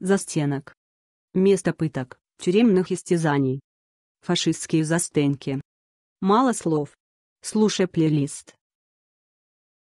Застенок. Место пыток, тюремных истязаний. Фашистские застенки. Мало слов. Слушай плейлист.